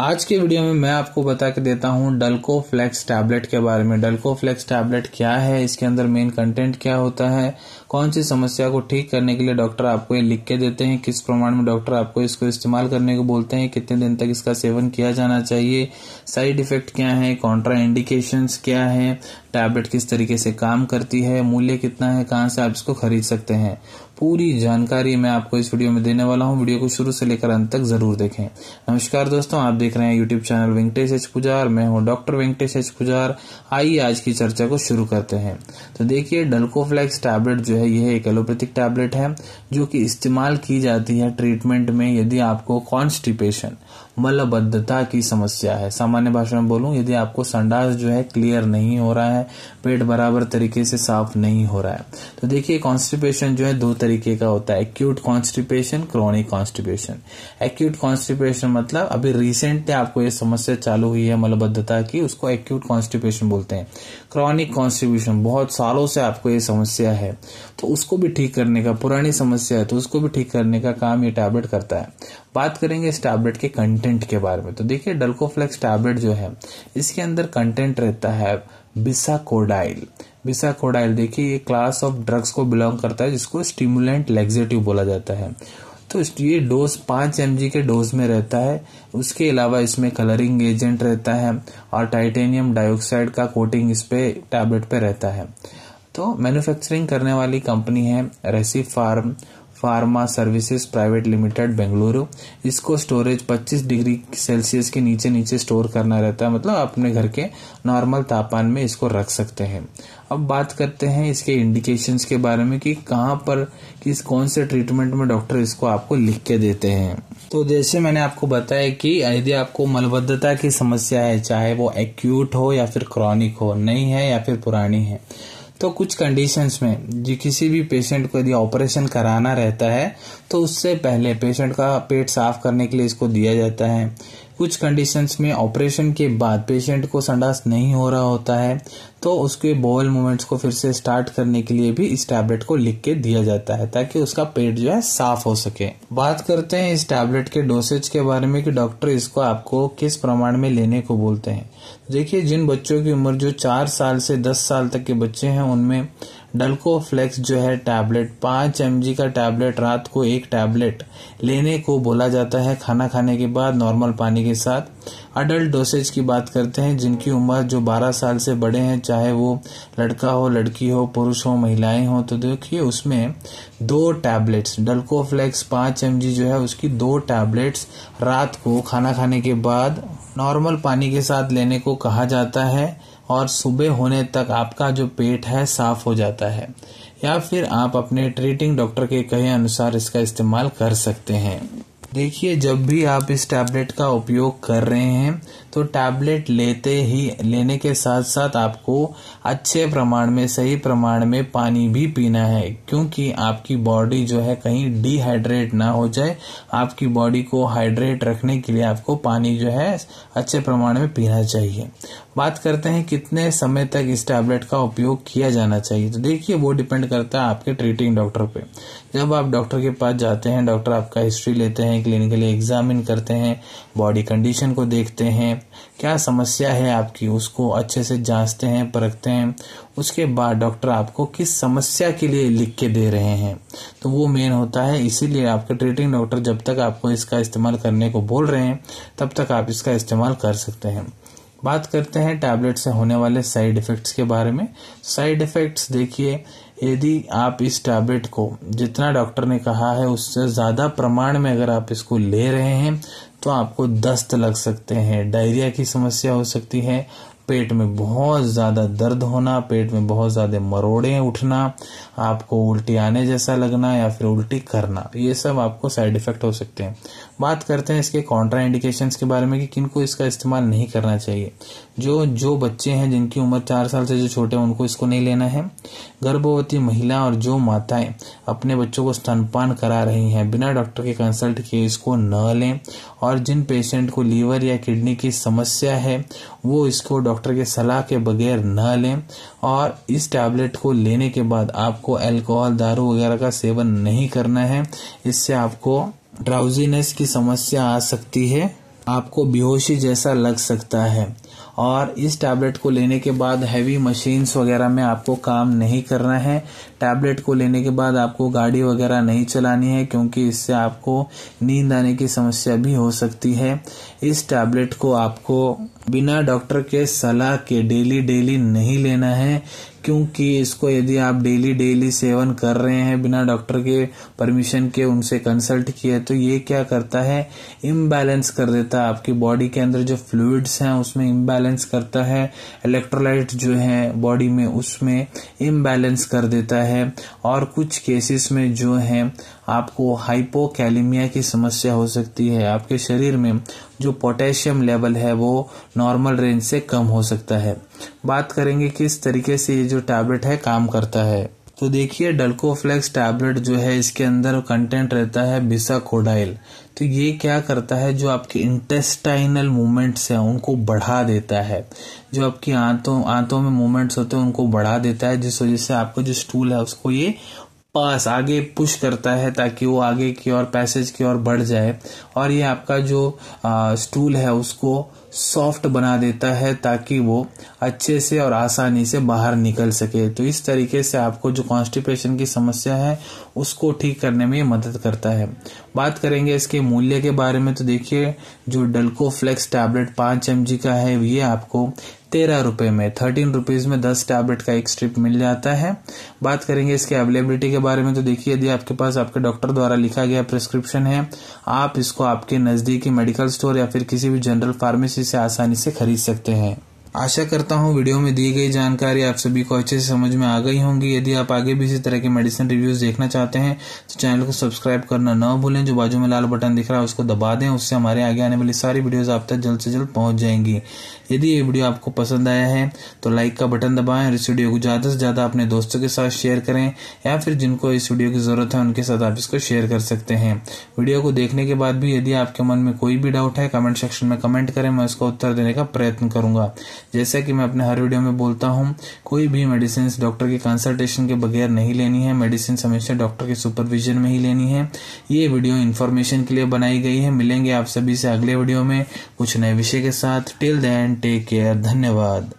आज के वीडियो में मैं आपको बता के देता हूँ डल्को फ्लेक्स टैबलेट के बारे में डल्को फ्लेक्स टैबलेट क्या है इसके अंदर मेन कंटेंट क्या होता है कौन सी समस्या को ठीक करने के लिए डॉक्टर आपको ये लिख के देते हैं किस प्रमाण में डॉक्टर आपको इसको इस्तेमाल करने को बोलते हैं कितने दिन तक इसका सेवन किया जाना चाहिए साइड इफेक्ट क्या है कॉन्ट्रा इंडिकेशन क्या है टैबलेट किस तरीके से काम करती है मूल्य कितना है कहाँ से आप इसको खरीद सकते हैं पूरी जानकारी मैं आपको इस वीडियो में देने वाला हूँ वीडियो को शुरू से लेकर अंत तक जरूर देखें नमस्कार दोस्तों आप देख रहे हैं YouTube channel Venkatesh H Pujar मैं हूँ डॉक्टर वेंकटेश एच पुजार आइए आज की चर्चा को शुरू करते हैं तो देखिए डल्कोफ्लेक्स टैबलेट जो है है यह एक एलोपैथिक टैबलेट है जो कि इस्तेमाल की जाती है ट्रीटमेंट में यदि आपको कॉन्स्टिपेशन मलबद्धता की समस्या है सामान्य भाषा में बोलूं यदि आपको संडास जो है क्लियर नहीं हो रहा है पेट बराबर तरीके से साफ नहीं हो रहा है तो देखिए कॉन्स्टिपेशन जो है दो तरीके का होता है acute constipation chronic constipation acute constipation मतलब अभी रिसेंटली आपको ये समस्या चालू हुई है मलबद्धता की उसको एक्यूट कॉन्स्टिपेशन बोलते हैं क्रॉनिक कॉन्स्टिपेशन बहुत सालों से आपको ये समस्या है तो उसको भी ठीक करने का पुरानी समस्या है तो उसको भी ठीक करने का काम ये टैबलेट करता है बात करेंगे इस टैबलेट के कंटेंट कंटेंट के बारे में तो देखिए डल्कोफ्लेक्स टैबलेट जो है इसके अंदर कंटेंट रहता है बिसाकोडाइल बिसाकोडाइल देखिए ये क्लास ऑफ ड्रग्स को बिलोंग करता है जिसको स्टिमुलेंट लेग्जेटिव बोला जाता है तो ये डोज पाँच एम के डोज में रहता है उसके अलावा इसमें कलरिंग एजेंट रहता है और टाइटेनियम डाइऑक्साइड का कोटिंग इस पे टैबलेट पे रहता है तो मैन्युफैक्चरिंग करने वाली कंपनी है रेसी pharm pharma services private limited Bengaluru इसको स्टोरेज 25 डिग्री सेल्सियस के नीचे नीचे स्टोर करना रहता है मतलब अपने घर के नॉर्मल तापमान में इसको रख सकते हैं अब बात करते हैं इसके इंडिकेशंस के बारे में कि कहाँ पर किस कौन से ट्रीटमेंट में डॉक्टर इसको आपको लिख के देते हैं तो जैसे मैंने आपको बताया कि यदि आपको मलबद्धता की समस्या है चाहे वो एक्यूट हो या फिर क्रॉनिक हो नई है या फिर पुरानी है तो कुछ कंडीशंस में जो किसी भी पेशेंट को यदि ऑपरेशन कराना रहता है तो उससे पहले पेशेंट का पेट साफ करने के लिए इसको दिया जाता है कुछ कंडीशंस में ऑपरेशन के बाद पेशेंट को संडास नहीं हो रहा होता है तो उसके बोवल मूवमेंट्स को फिर से स्टार्ट करने के लिए भी इस टैबलेट को लिख के दिया जाता है ताकि उसका पेट जो है साफ हो सके बात करते हैं इस टैबलेट के डोसेज के बारे में कि डॉक्टर इसको आपको किस प्रमाण में लेने को बोलते हैं देखिए जिन बच्चों की उम्र जो चार साल से दस साल तक के बच्चे हैं उनमें डल्को फ्लेक्स जो है टैबलेट पांच एम का टैबलेट रात को एक टैबलेट लेने को बोला जाता है खाना खाने के बाद नॉर्मल पानी के साथ अडल्ट डोसेज की बात करते हैं जिनकी उम्र जो 12 साल से बड़े हैं चाहे वो लड़का हो लड़की हो पुरुष हो महिलाएं हो तो देखिए उसमें दो टैबलेट्स डल्कोफ्लेक्स पाँच एम जो है उसकी दो टैबलेट्स रात को खाना खाने के बाद नॉर्मल पानी के साथ लेने को कहा जाता है और सुबह होने तक आपका जो पेट है साफ हो जाता है या फिर आप अपने ट्रीटिंग डॉक्टर के कहे अनुसार इसका इस्तेमाल कर सकते हैं देखिए जब भी आप इस टैबलेट का उपयोग कर रहे हैं तो टैबलेट लेते ही लेने के साथ साथ आपको अच्छे प्रमाण में सही प्रमाण में पानी भी पीना है क्योंकि आपकी बॉडी जो है कहीं डिहाइड्रेट ना हो जाए आपकी बॉडी को हाइड्रेट रखने के लिए आपको पानी जो है अच्छे प्रमाण में पीना चाहिए बात करते हैं कितने समय तक इस टैबलेट का उपयोग किया जाना चाहिए तो देखिए वो डिपेंड करता है आपके ट्रीटिंग डॉक्टर पे जब आप डॉक्टर के पास जाते हैं डॉक्टर आपका हिस्ट्री लेते हैं क्लिनिकली एग्जामिन करते हैं बॉडी कंडीशन को देखते हैं क्या समस्या है आपकी उसको अच्छे से जांचते हैं परखते हैं उसके बाद डॉक्टर आपको किस समस्या के लिए लिख के दे रहे हैं तो वो मेन होता है इसीलिए आपके ट्रीटिंग डॉक्टर जब तक आपको इसका इस्तेमाल करने को बोल रहे हैं तब तक आप इसका इस्तेमाल कर सकते हैं बात करते हैं टैबलेट से होने वाले साइड इफ़ेक्ट्स के बारे में साइड इफ़ेक्ट्स देखिए यदि आप इस टैबलेट को जितना डॉक्टर ने कहा है उससे ज़्यादा प्रमाण में अगर आप इसको ले रहे हैं तो आपको दस्त लग सकते हैं डायरिया की समस्या हो सकती है पेट में बहुत ज़्यादा दर्द होना पेट में बहुत ज़्यादा मरोड़े उठना आपको उल्टी आने जैसा लगना या फिर उल्टी करना ये सब आपको साइड इफ़ेक्ट हो सकते हैं बात करते हैं इसके कॉन्ट्रा इंडिकेशन के बारे में कि किनको इसका इस्तेमाल नहीं करना चाहिए जो जो बच्चे हैं जिनकी उम्र चार साल से जो छोटे हैं उनको इसको नहीं लेना है गर्भवती महिला और जो माताएं अपने बच्चों को स्तनपान करा रही हैं बिना डॉक्टर के कंसल्ट किए इसको न लें और जिन पेशेंट को लीवर या किडनी की समस्या है वो इसको डॉक्टर डॉक्टर के सलाह के बगैर न लें और इस टैबलेट को लेने के बाद आपको अल्कोहल दारू वगैरह का सेवन नहीं करना है इससे आपको ड्राउजीनेस की समस्या आ सकती है आपको बेहोशी जैसा लग सकता है और इस टैबलेट को लेने के बाद हैवी मशीन्स वगैरह में आपको काम नहीं करना है टैबलेट को लेने के बाद आपको गाड़ी वगैरह नहीं चलानी है क्योंकि इससे आपको नींद आने की समस्या भी हो सकती है इस टैबलेट को आपको बिना डॉक्टर के सलाह के डेली डेली नहीं लेना है क्योंकि इसको यदि आप डेली डेली सेवन कर रहे हैं बिना डॉक्टर के परमिशन के उनसे कंसल्ट किए तो ये क्या करता है इम्बैलेंस कर देता है आपकी बॉडी के अंदर जो फ्लूड्स हैं उसमें इम्बैलेंस करता है इलेक्ट्रोलाइट जो है बॉडी में उसमें इम्बैलेंस कर देता है और कुछ केसेस में जो है आपको हाइपोकैलेमिया की समस्या हो सकती है आपके शरीर में जो पोटेशियम लेवल है वो नॉर्मल रेंज से कम हो सकता है बात करेंगे किस तरीके से ये जो टैबलेट है काम करता है तो देखिए डल्कोफ्लेक्स टैबलेट जो है इसके अंदर कंटेंट रहता है बिसाकोडाइल तो ये क्या करता है जो आपके इंटेस्टाइनल मूवमेंट्स हैं उनको बढ़ा देता है जो आपकी आंतों आंतों में मूवमेंट्स होते हैं उनको बढ़ा देता है जिस वजह से आपको जो स्टूल है उसको ये पास आगे पुश करता है ताकि वो आगे की ओर पैसेज की ओर बढ़ जाए और ये आपका जो स्टूल है उसको सॉफ्ट बना देता है ताकि वो अच्छे से और आसानी से बाहर निकल सके तो इस तरीके से आपको जो कॉन्स्टिपेशन की समस्या है उसको ठीक करने में मदद करता है बात करेंगे इसके मूल्य के बारे में तो देखिए जो डल्को फ्लेक्स टैबलेट पाँच एम का है ये आपको तेरह रुपये में थर्टीन रुपीज़ में दस टैबलेट का एक स्ट्रिप मिल जाता है बात करेंगे इसके अवेलेबिलिटी के बारे में तो देखिए यदि आपके पास आपके डॉक्टर द्वारा लिखा गया प्रिस्क्रिप्शन है आप इसको आपके नज़दीकी मेडिकल स्टोर या फिर किसी भी जनरल फार्मेसी फार्मेसी से आसानी से खरीद सकते हैं आशा करता हूँ वीडियो में दी गई जानकारी आप सभी को अच्छे से समझ में आ गई होंगी यदि आप आगे भी इसी तरह के मेडिसिन रिव्यूज देखना चाहते हैं तो चैनल को सब्सक्राइब करना न भूलें जो बाजू में लाल बटन दिख रहा है उसको दबा दें उससे हमारे आगे आने वाली सारी वीडियोज आप तक जल्द से जल्द पहुंच जाएंगी यदि ये वीडियो आपको पसंद आया है तो लाइक का बटन दबाएं और इस वीडियो को ज़्यादा से ज़्यादा अपने दोस्तों के साथ शेयर करें या फिर जिनको इस वीडियो की ज़रूरत है उनके साथ आप इसको शेयर कर सकते हैं वीडियो को देखने के बाद भी यदि आपके मन में कोई भी डाउट है कमेंट सेक्शन में कमेंट करें मैं उसका उत्तर देने का प्रयत्न करूंगा जैसा कि मैं अपने हर वीडियो में बोलता हूँ कोई भी मेडिसिन डॉक्टर की कंसल्टेशन के बगैर नहीं लेनी है मेडिसिन हमेशा डॉक्टर के सुपरविजन में ही लेनी है ये वीडियो इन्फॉर्मेशन के लिए बनाई गई है मिलेंगे आप सभी से अगले वीडियो में कुछ नए विषय के साथ टिल दैन टेक केयर धन्यवाद